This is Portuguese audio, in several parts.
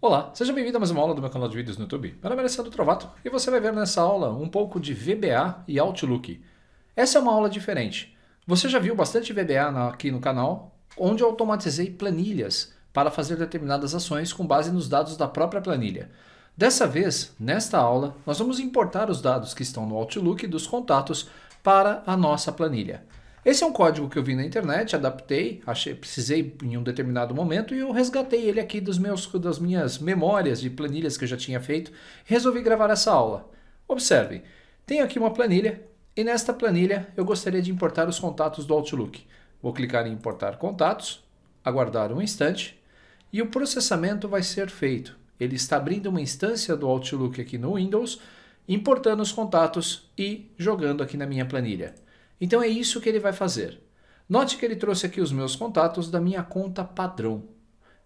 Olá, seja bem-vindo a mais uma aula do meu canal de vídeos no YouTube. Meu nome é Alessandro Trovato e você vai ver nessa aula um pouco de VBA e Outlook. Essa é uma aula diferente. Você já viu bastante VBA aqui no canal, onde eu automatizei planilhas para fazer determinadas ações com base nos dados da própria planilha. Dessa vez, nesta aula, nós vamos importar os dados que estão no Outlook dos contatos para a nossa planilha. Esse é um código que eu vi na internet, adaptei, achei, precisei em um determinado momento e eu resgatei ele aqui dos meus, das minhas memórias de planilhas que eu já tinha feito. Resolvi gravar essa aula. Observe, tenho aqui uma planilha e nesta planilha eu gostaria de importar os contatos do Outlook. Vou clicar em importar contatos, aguardar um instante e o processamento vai ser feito. Ele está abrindo uma instância do Outlook aqui no Windows, importando os contatos e jogando aqui na minha planilha. Então é isso que ele vai fazer. Note que ele trouxe aqui os meus contatos da minha conta padrão.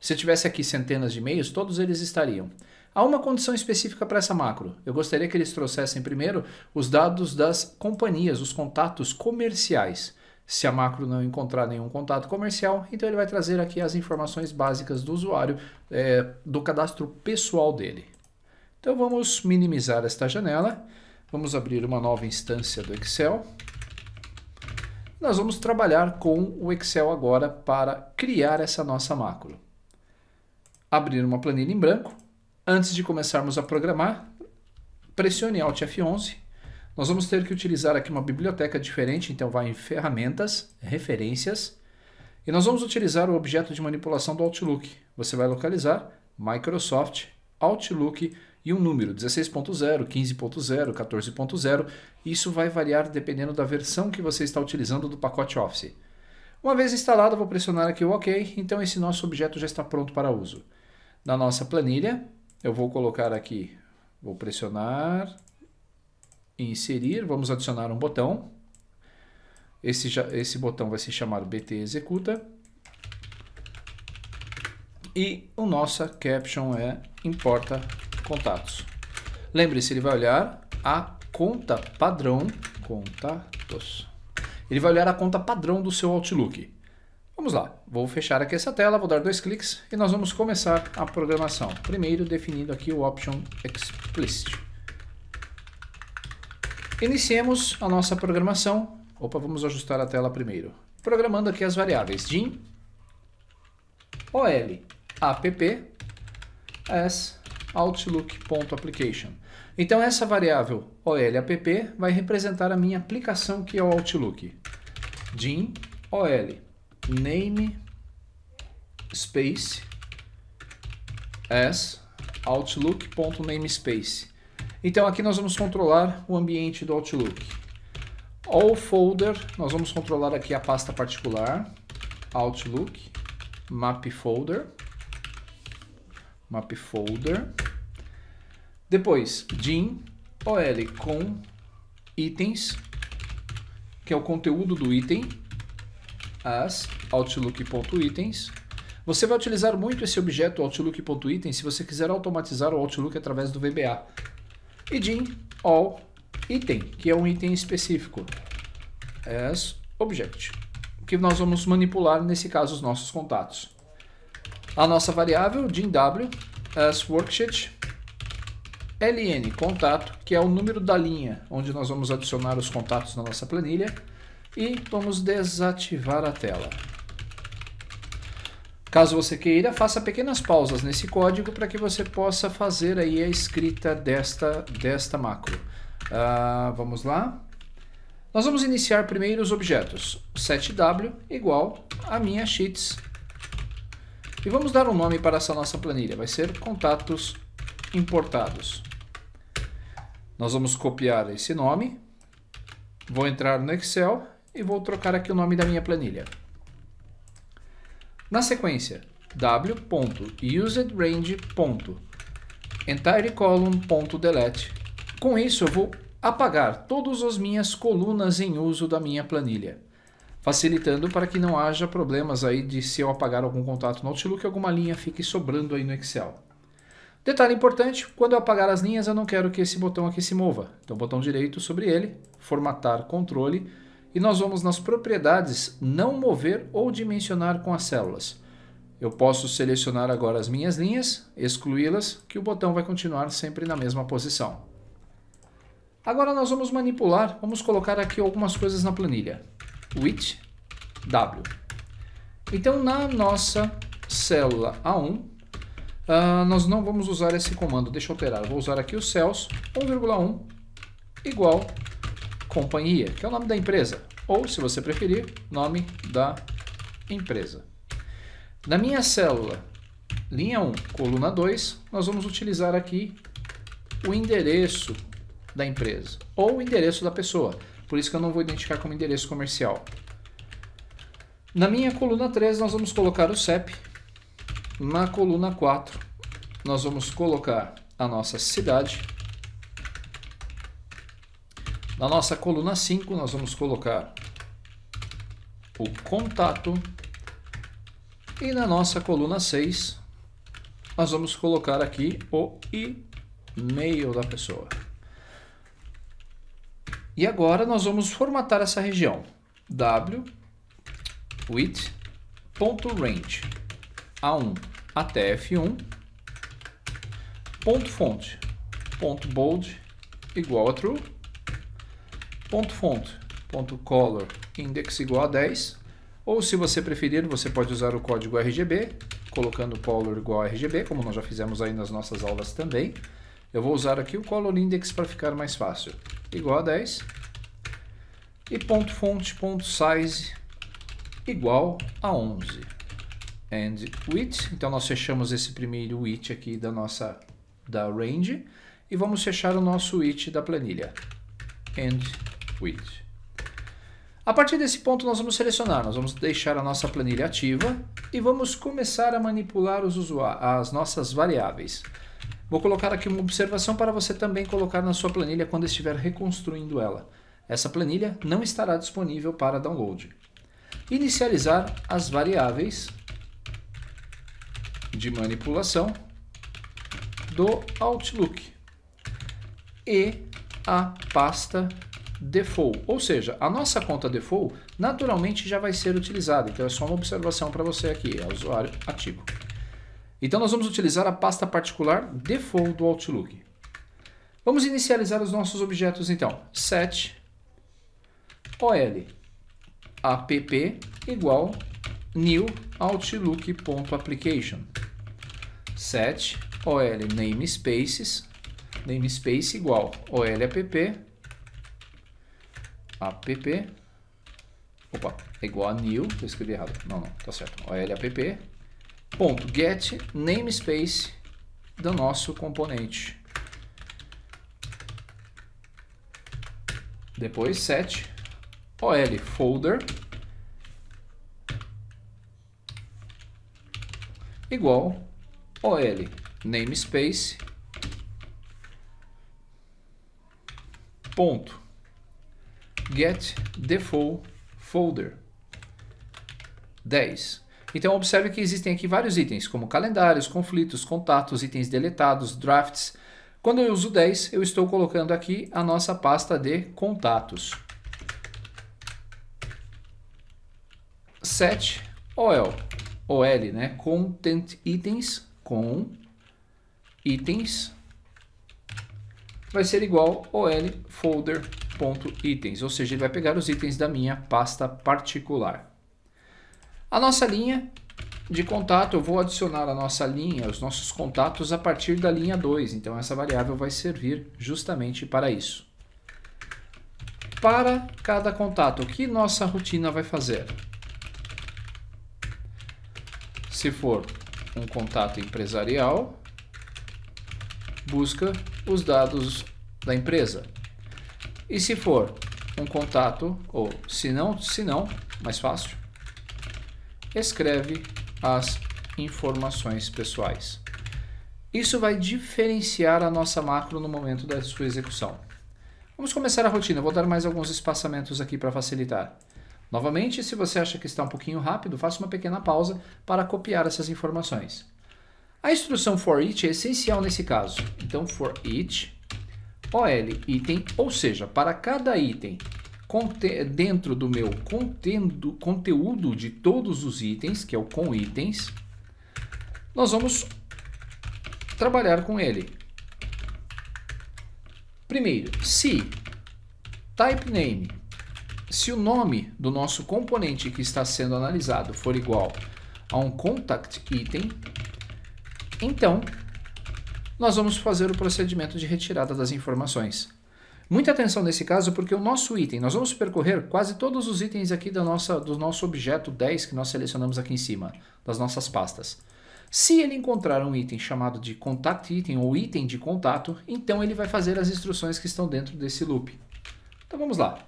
Se eu tivesse aqui centenas de e-mails, todos eles estariam. Há uma condição específica para essa macro. Eu gostaria que eles trouxessem primeiro os dados das companhias, os contatos comerciais. Se a macro não encontrar nenhum contato comercial, então ele vai trazer aqui as informações básicas do usuário, é, do cadastro pessoal dele. Então vamos minimizar esta janela, vamos abrir uma nova instância do Excel nós vamos trabalhar com o Excel agora para criar essa nossa macro. Abrir uma planilha em branco. Antes de começarmos a programar, pressione Alt F11. Nós vamos ter que utilizar aqui uma biblioteca diferente, então vai em Ferramentas, Referências, e nós vamos utilizar o objeto de manipulação do Outlook. Você vai localizar Microsoft Outlook e um número 16.0, 15.0, 14.0. Isso vai variar dependendo da versão que você está utilizando do pacote Office. Uma vez instalado, vou pressionar aqui o OK, então esse nosso objeto já está pronto para uso. Na nossa planilha, eu vou colocar aqui, vou pressionar, inserir, vamos adicionar um botão. Esse, já, esse botão vai se chamar BT Executa. E o nossa caption é importa contatos. Lembre-se, ele vai olhar a conta padrão, contatos. Ele vai olhar a conta padrão do seu Outlook. Vamos lá, vou fechar aqui essa tela, vou dar dois cliques e nós vamos começar a programação. Primeiro definindo aqui o option explicit. Iniciemos a nossa programação. Opa, vamos ajustar a tela primeiro. Programando aqui as variáveis din, ol, app, s, Outlook.application. Então essa variável OLApp vai representar a minha aplicação que é o Outlook. Din OL name space as outlook.namespace. Então aqui nós vamos controlar o ambiente do Outlook. All folder, nós vamos controlar aqui a pasta particular, Outlook, map folder, map folder, depois, DIN OL com itens, que é o conteúdo do item, as outlook.itens. Você vai utilizar muito esse objeto outlook.itens se você quiser automatizar o Outlook através do VBA. E DIN all item, que é um item específico, as object, que nós vamos manipular nesse caso os nossos contatos. A nossa variável DIN W as worksheet LN contato, que é o número da linha onde nós vamos adicionar os contatos na nossa planilha e vamos desativar a tela. Caso você queira, faça pequenas pausas nesse código para que você possa fazer aí a escrita desta, desta macro. Uh, vamos lá. Nós vamos iniciar primeiro os objetos. 7w igual a minha sheets. E vamos dar um nome para essa nossa planilha. Vai ser contatos importados. Nós vamos copiar esse nome, vou entrar no Excel e vou trocar aqui o nome da minha planilha. Na sequência, w.usedrange.entirecolumn.delete. Com isso, eu vou apagar todas as minhas colunas em uso da minha planilha, facilitando para que não haja problemas aí de se eu apagar algum contato no Outlook, alguma linha fique sobrando aí no Excel. Detalhe importante, quando eu apagar as linhas, eu não quero que esse botão aqui se mova. Então, botão direito sobre ele, formatar controle, e nós vamos nas propriedades não mover ou dimensionar com as células. Eu posso selecionar agora as minhas linhas, excluí-las, que o botão vai continuar sempre na mesma posição. Agora nós vamos manipular, vamos colocar aqui algumas coisas na planilha. Width W. Então na nossa célula A1, Uh, nós não vamos usar esse comando. Deixa eu alterar. Vou usar aqui o cells 1,1 igual companhia, que é o nome da empresa. Ou, se você preferir, nome da empresa. Na minha célula, linha 1, coluna 2, nós vamos utilizar aqui o endereço da empresa ou o endereço da pessoa. Por isso que eu não vou identificar como endereço comercial. Na minha coluna 3, nós vamos colocar o CEP, na coluna 4, nós vamos colocar a nossa cidade. Na nossa coluna 5, nós vamos colocar o contato. E na nossa coluna 6, nós vamos colocar aqui o e-mail da pessoa. E agora nós vamos formatar essa região. w width.range a1 até F1, ponto fonte, ponto bold igual a true, ponto fonte, ponto color index igual a 10, ou se você preferir, você pode usar o código RGB, colocando color igual a RGB, como nós já fizemos aí nas nossas aulas também. Eu vou usar aqui o color index para ficar mais fácil, igual a 10, e ponto fonte, ponto size igual a 11 and width. Então nós fechamos esse primeiro width aqui da nossa da range e vamos fechar o nosso width da planilha and width. A partir desse ponto nós vamos selecionar, nós vamos deixar a nossa planilha ativa e vamos começar a manipular os as nossas variáveis. Vou colocar aqui uma observação para você também colocar na sua planilha quando estiver reconstruindo ela. Essa planilha não estará disponível para download. Inicializar as variáveis de manipulação do Outlook e a pasta default, ou seja, a nossa conta default naturalmente já vai ser utilizada, então é só uma observação para você aqui, é usuário ativo. Então nós vamos utilizar a pasta particular default do Outlook. Vamos inicializar os nossos objetos então, set ol app igual new outlook.application set ol namespaces, namespace igual olapp, app, opa, é igual a new, eu escrevi errado, não, não, tá certo, olapp, ponto get namespace do nosso componente. Depois set ol folder igual OL namespace ponto get default folder 10. Então observe que existem aqui vários itens, como calendários, conflitos, contatos, itens deletados, drafts. Quando eu uso 10, eu estou colocando aqui a nossa pasta de contatos. set OL, OL, né? Content itens com itens vai ser igual ol folder.itens, ou seja, ele vai pegar os itens da minha pasta particular. A nossa linha de contato, eu vou adicionar a nossa linha, os nossos contatos a partir da linha 2, então essa variável vai servir justamente para isso. Para cada contato, o que nossa rotina vai fazer? Se for um contato empresarial busca os dados da empresa. E se for um contato, ou se não, se não, mais fácil, escreve as informações pessoais. Isso vai diferenciar a nossa macro no momento da sua execução. Vamos começar a rotina, vou dar mais alguns espaçamentos aqui para facilitar. Novamente, se você acha que está um pouquinho rápido, faça uma pequena pausa para copiar essas informações. A instrução for each é essencial nesse caso. Então, for each, OL item, ou seja, para cada item dentro do meu contendo, conteúdo de todos os itens, que é o com itens, nós vamos trabalhar com ele. Primeiro, se type name se o nome do nosso componente que está sendo analisado for igual a um contact item, então nós vamos fazer o procedimento de retirada das informações. Muita atenção nesse caso, porque o nosso item, nós vamos percorrer quase todos os itens aqui da nossa, do nosso objeto 10 que nós selecionamos aqui em cima, das nossas pastas. Se ele encontrar um item chamado de contact item ou item de contato, então ele vai fazer as instruções que estão dentro desse loop. Então vamos lá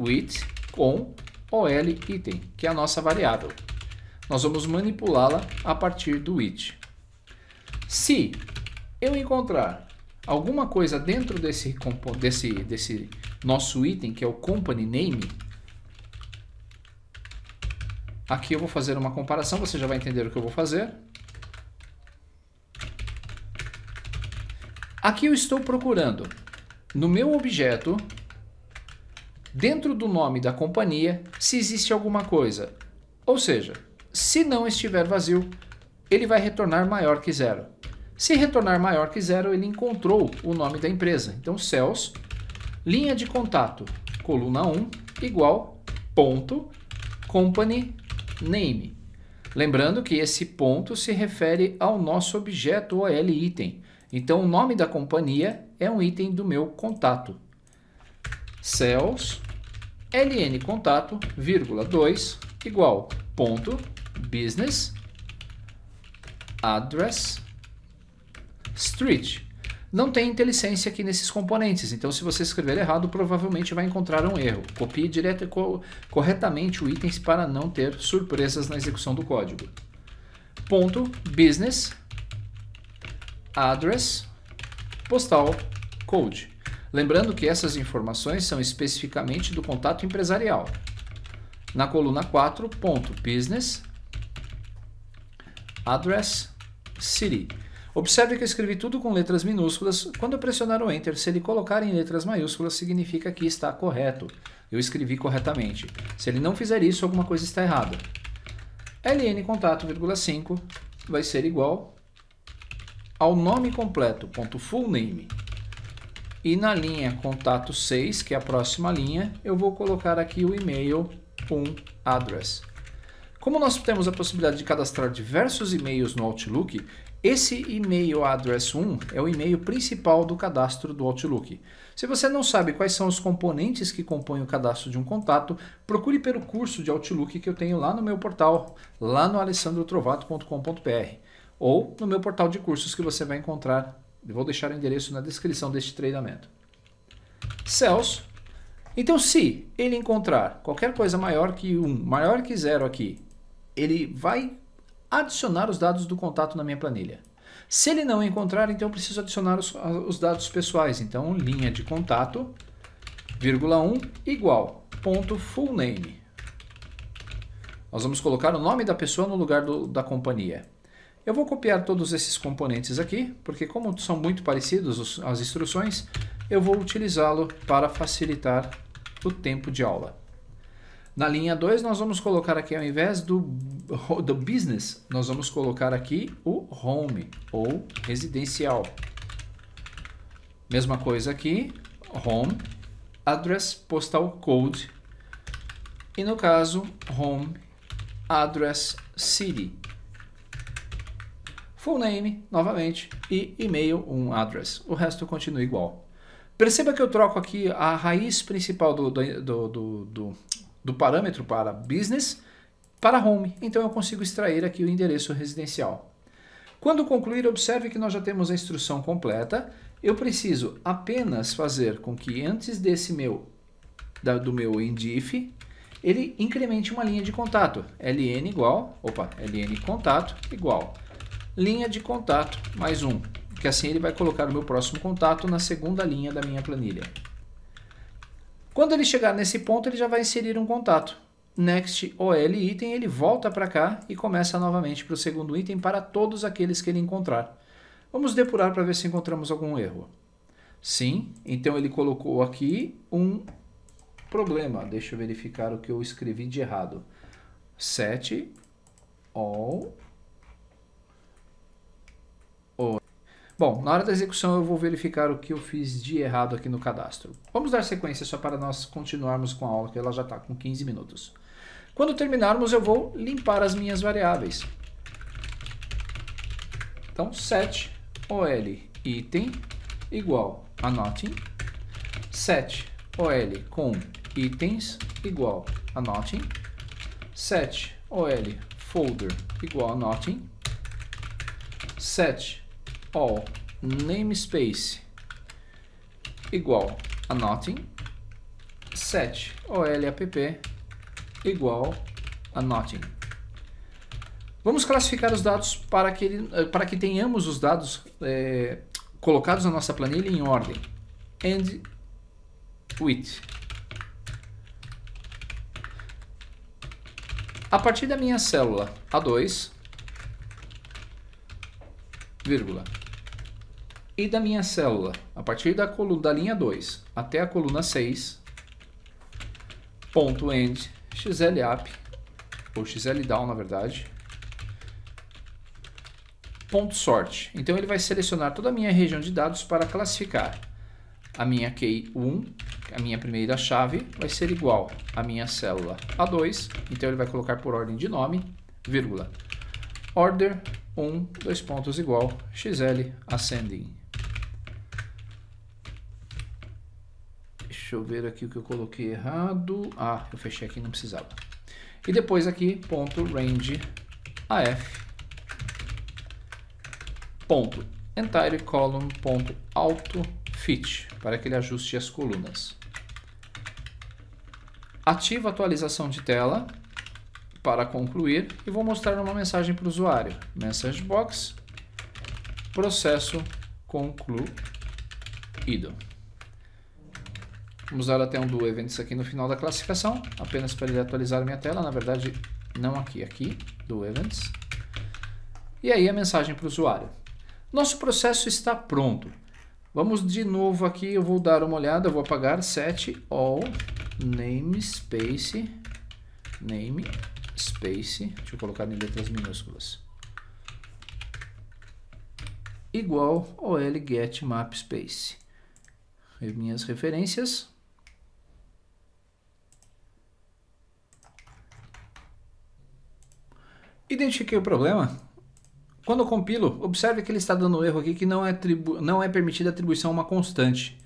with com ol item, que é a nossa variável. Nós vamos manipulá-la a partir do with. Se eu encontrar alguma coisa dentro desse, desse, desse nosso item, que é o company name, aqui eu vou fazer uma comparação, você já vai entender o que eu vou fazer. Aqui eu estou procurando no meu objeto dentro do nome da companhia se existe alguma coisa. Ou seja, se não estiver vazio, ele vai retornar maior que zero. Se retornar maior que zero, ele encontrou o nome da empresa. Então, Cells, linha de contato, coluna 1, igual, ponto, company name. Lembrando que esse ponto se refere ao nosso objeto OL item. Então, o nome da companhia é um item do meu contato cells ln contato, vírgula 2 igual ponto business address street. Não tem inteligência aqui nesses componentes, então se você escrever errado, provavelmente vai encontrar um erro. Copie direto co corretamente o itens para não ter surpresas na execução do código. Ponto business address postal code. Lembrando que essas informações são especificamente do contato empresarial. Na coluna 4, ponto business, address, city. Observe que eu escrevi tudo com letras minúsculas. Quando eu pressionar o Enter, se ele colocar em letras maiúsculas, significa que está correto. Eu escrevi corretamente. Se ele não fizer isso, alguma coisa está errada. LN contato, vai ser igual ao nome completo, ponto full name. E na linha contato 6, que é a próxima linha, eu vou colocar aqui o e-mail um address. Como nós temos a possibilidade de cadastrar diversos e-mails no Outlook, esse e-mail address 1 é o e-mail principal do cadastro do Outlook. Se você não sabe quais são os componentes que compõem o cadastro de um contato, procure pelo curso de Outlook que eu tenho lá no meu portal, lá no alessandrotrovato.com.br ou no meu portal de cursos que você vai encontrar Vou deixar o endereço na descrição deste treinamento. Celso. Então, se ele encontrar qualquer coisa maior que 1, um, maior que 0 aqui, ele vai adicionar os dados do contato na minha planilha. Se ele não encontrar, então eu preciso adicionar os, os dados pessoais. Então, linha de contato, vírgula 1, um, igual, ponto full name. Nós vamos colocar o nome da pessoa no lugar do, da companhia. Eu vou copiar todos esses componentes aqui, porque como são muito parecidos as instruções, eu vou utilizá-lo para facilitar o tempo de aula. Na linha 2, nós vamos colocar aqui, ao invés do, do business, nós vamos colocar aqui o home ou residencial. Mesma coisa aqui, home, address postal code. E no caso, home, address city full name, novamente, e e-mail, um address. O resto continua igual. Perceba que eu troco aqui a raiz principal do, do, do, do, do parâmetro para business para home. Então eu consigo extrair aqui o endereço residencial. Quando concluir, observe que nós já temos a instrução completa. Eu preciso apenas fazer com que antes desse meu da, do meu indif, ele incremente uma linha de contato. ln igual, opa, ln contato igual Linha de contato, mais um, que assim ele vai colocar o meu próximo contato na segunda linha da minha planilha. Quando ele chegar nesse ponto, ele já vai inserir um contato. Next OL item, ele volta para cá e começa novamente para o segundo item para todos aqueles que ele encontrar. Vamos depurar para ver se encontramos algum erro. Sim, então ele colocou aqui um problema. Deixa eu verificar o que eu escrevi de errado. set all Bom, na hora da execução eu vou verificar o que eu fiz de errado aqui no cadastro. Vamos dar sequência só para nós continuarmos com a aula, que ela já está com 15 minutos. Quando terminarmos, eu vou limpar as minhas variáveis. Então, set ol item igual a nothing, set ol com itens igual a nothing, set ol folder igual a nothing, set all namespace igual a nothing set olapp igual a nothing. Vamos classificar os dados para que, ele, para que tenhamos os dados é, colocados na nossa planilha em ordem. And with. A partir da minha célula A2, vírgula, e da minha célula, a partir da, coluna, da linha 2 até a coluna 6, ponto end xlup, ou xldown na verdade, ponto sort. Então ele vai selecionar toda a minha região de dados para classificar. A minha key 1, a minha primeira chave, vai ser igual à minha célula A2, então ele vai colocar por ordem de nome, vírgula, order 1, dois pontos igual, xl ascending. Deixa eu ver aqui o que eu coloquei errado. Ah, eu fechei aqui, não precisava. E depois aqui, ponto range af, ponto entire column, ponto auto fit, para que ele ajuste as colunas. Ativo a atualização de tela para concluir e vou mostrar uma mensagem para o usuário. Message box, processo concluído. Vamos dar até um do Events aqui no final da classificação, apenas para ele atualizar a minha tela, na verdade não aqui, aqui, do events. E aí a mensagem para o usuário. Nosso processo está pronto. Vamos de novo aqui, eu vou dar uma olhada, eu vou apagar set all namespace namespace. deixa eu colocar em letras minúsculas. Igual ol get map space. minhas referências, Identifiquei o problema. Quando eu compilo, observe que ele está dando um erro aqui que não é, não é permitida atribuição a uma constante.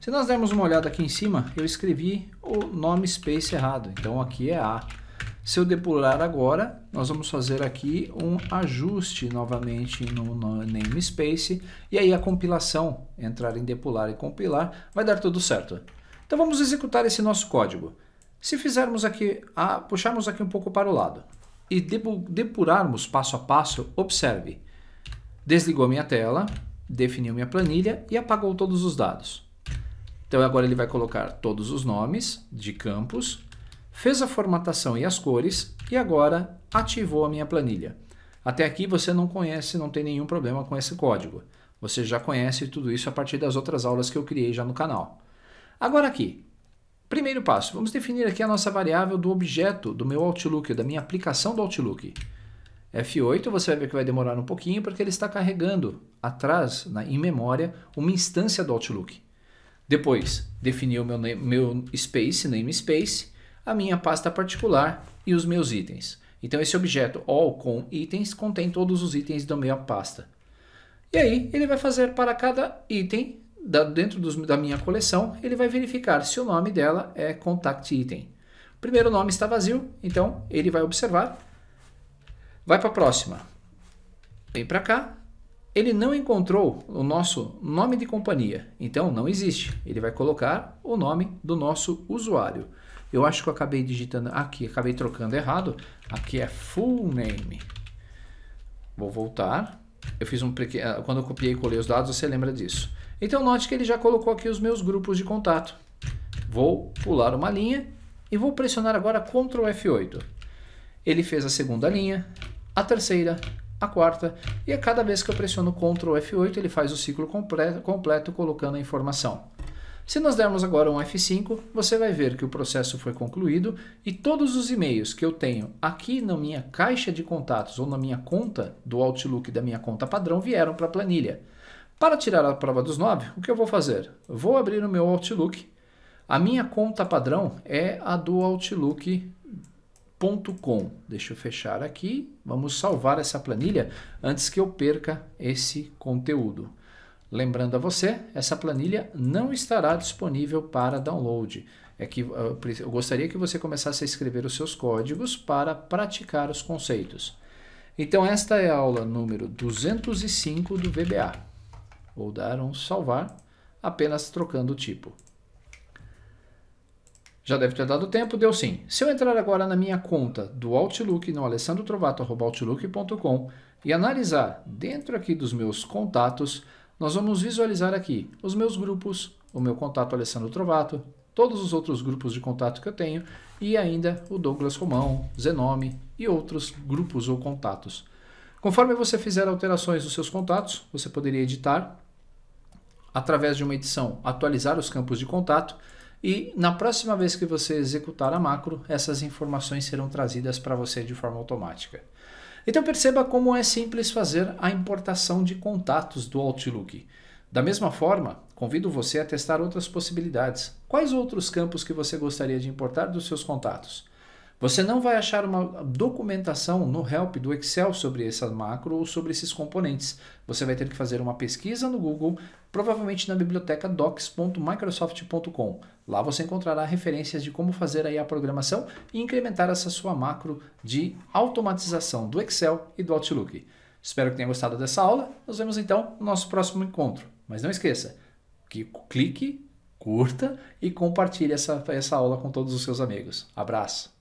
Se nós dermos uma olhada aqui em cima, eu escrevi o nome space errado, então aqui é A. Se eu depurar agora, nós vamos fazer aqui um ajuste novamente no, namespace e aí a compilação, entrar em depurar e compilar, vai dar tudo certo. Então vamos executar esse nosso código. Se fizermos aqui, a, puxarmos aqui um pouco para o lado, e depurarmos passo a passo, observe. Desligou minha tela, definiu minha planilha e apagou todos os dados. Então agora ele vai colocar todos os nomes de campos, fez a formatação e as cores e agora ativou a minha planilha. Até aqui você não conhece, não tem nenhum problema com esse código. Você já conhece tudo isso a partir das outras aulas que eu criei já no canal. Agora aqui, Primeiro passo, vamos definir aqui a nossa variável do objeto do meu Outlook, da minha aplicação do Outlook. F8, você vai ver que vai demorar um pouquinho porque ele está carregando atrás, na, em memória, uma instância do Outlook. Depois, definir o meu, meu space, namespace, a minha pasta particular e os meus itens. Então, esse objeto all com itens contém todos os itens da minha pasta. E aí, ele vai fazer para cada item da, dentro dos, da minha coleção, ele vai verificar se o nome dela é contact item. O primeiro nome está vazio, então ele vai observar. Vai para a próxima. Vem para cá. Ele não encontrou o nosso nome de companhia, então não existe. Ele vai colocar o nome do nosso usuário. Eu acho que eu acabei digitando aqui, acabei trocando errado. Aqui é full name. Vou voltar. Eu fiz um ah, quando eu copiei e colei os dados, você lembra disso. Então note que ele já colocou aqui os meus grupos de contato. Vou pular uma linha e vou pressionar agora Ctrl F8. Ele fez a segunda linha, a terceira, a quarta, e a cada vez que eu pressiono Ctrl F8, ele faz o ciclo completo, completo colocando a informação. Se nós dermos agora um F5, você vai ver que o processo foi concluído e todos os e-mails que eu tenho aqui na minha caixa de contatos ou na minha conta do Outlook da minha conta padrão vieram para a planilha. Para tirar a prova dos 9, o que eu vou fazer? Vou abrir o meu Outlook. A minha conta padrão é a do Outlook.com. Deixa eu fechar aqui. Vamos salvar essa planilha antes que eu perca esse conteúdo. Lembrando a você, essa planilha não estará disponível para download. É que ah, eu gostaria que você começasse a escrever os seus códigos para praticar os conceitos. Então, esta é a aula número 205 do VBA ou dar um salvar, apenas trocando o tipo. Já deve ter dado tempo, deu sim. Se eu entrar agora na minha conta do Outlook, no alessandrotrovato.outlook.com e analisar dentro aqui dos meus contatos, nós vamos visualizar aqui os meus grupos, o meu contato Alessandro Trovato, todos os outros grupos de contato que eu tenho e ainda o Douglas Romão, Zenome e outros grupos ou contatos. Conforme você fizer alterações nos seus contatos, você poderia editar através de uma edição, atualizar os campos de contato e na próxima vez que você executar a macro, essas informações serão trazidas para você de forma automática. Então perceba como é simples fazer a importação de contatos do Outlook. Da mesma forma, convido você a testar outras possibilidades. Quais outros campos que você gostaria de importar dos seus contatos? Você não vai achar uma documentação no help do Excel sobre essa macro ou sobre esses componentes. Você vai ter que fazer uma pesquisa no Google, provavelmente na biblioteca docs.microsoft.com. Lá você encontrará referências de como fazer aí a programação e incrementar essa sua macro de automatização do Excel e do Outlook. Espero que tenha gostado dessa aula. Nos vemos então no nosso próximo encontro. Mas não esqueça que clique, curta e compartilhe essa, essa aula com todos os seus amigos. Abraço!